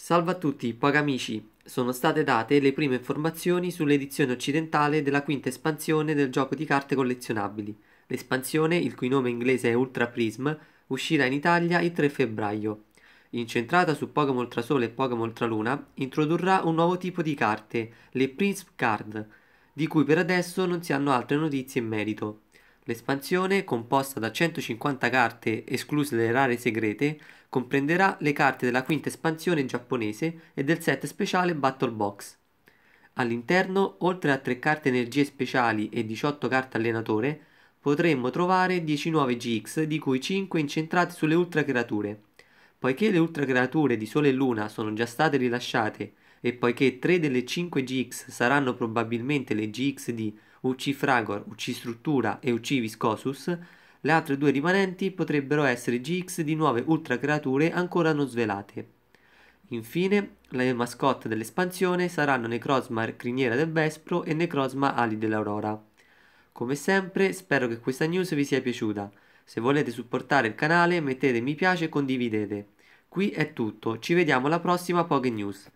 Salve a tutti, pochi amici. Sono state date le prime informazioni sull'edizione occidentale della quinta espansione del gioco di carte collezionabili. L'espansione, il cui nome inglese è Ultra Prism, uscirà in Italia il 3 febbraio. Incentrata su Pokémon Ultrasole e Pokémon Ultraluna, introdurrà un nuovo tipo di carte, le Prism Card, di cui per adesso non si hanno altre notizie in merito. L'espansione, composta da 150 carte escluse le rare segrete, comprenderà le carte della quinta espansione giapponese e del set speciale Battle Box. All'interno, oltre a 3 carte energie speciali e 18 carte allenatore, potremmo trovare 10 nuove GX di cui 5 incentrate sulle ultra creature. Poiché le ultra creature di Sole e Luna sono già state rilasciate e poiché 3 delle 5 GX saranno probabilmente le GX di UC Fragor, UC Struttura e UC Viscosus, le altre due rimanenti potrebbero essere GX di nuove ultra creature ancora non svelate. Infine, le mascotte dell'espansione saranno Necrosma Criniera del Vespro e Necrosma Ali dell'Aurora. Come sempre, spero che questa news vi sia piaciuta. Se volete supportare il canale mettete mi piace e condividete. Qui è tutto, ci vediamo alla prossima Poké News.